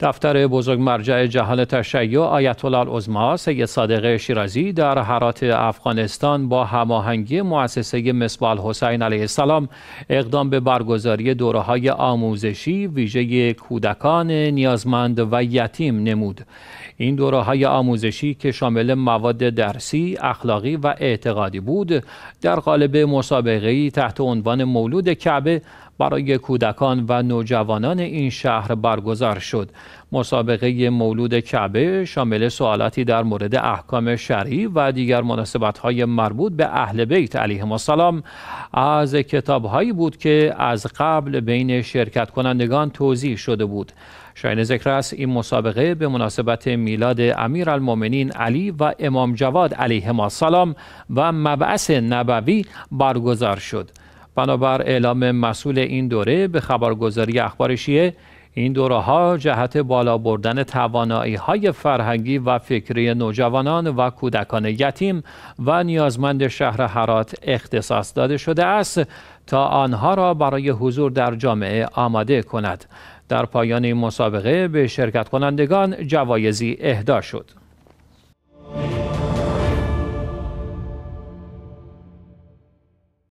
دفتر بزرگ مرجع جهان تشیع آیت الله العظما سید صادق شیرازی در حرات افغانستان با هماهنگی مؤسسه مصباح حسین علیه السلام اقدام به برگزاری دوره های آموزشی ویژه کودکان نیازمند و یتیم نمود این دوره های آموزشی که شامل مواد درسی، اخلاقی و اعتقادی بود در قالب مسابقه تحت عنوان مولود کعبه برای کودکان و نوجوانان این شهر برگزار شد مسابقه مولود کعبه شامل سوالاتی در مورد احکام شرعی و دیگر مناسبت‌های مربوط به اهل بیت علیه السلام از کتابهایی بود که از قبل بین شرکت کنندگان توضیح شده بود شاین ذکر است این مسابقه به مناسبت میلاد امیرالمؤمنین علی و امام جواد علیه السلام و مبعث نبوی برگزار شد بنابر اعلام مسئول این دوره به خبرگزاری اخبار این دوره ها جهت بالا بردن توانایی های فرهنگی و فکری نوجوانان و کودکان یتیم و نیازمند شهر حرات اختصاص داده شده است تا آنها را برای حضور در جامعه آماده کند. در پایان این مسابقه به شرکت کنندگان جوایزی اهدا شد.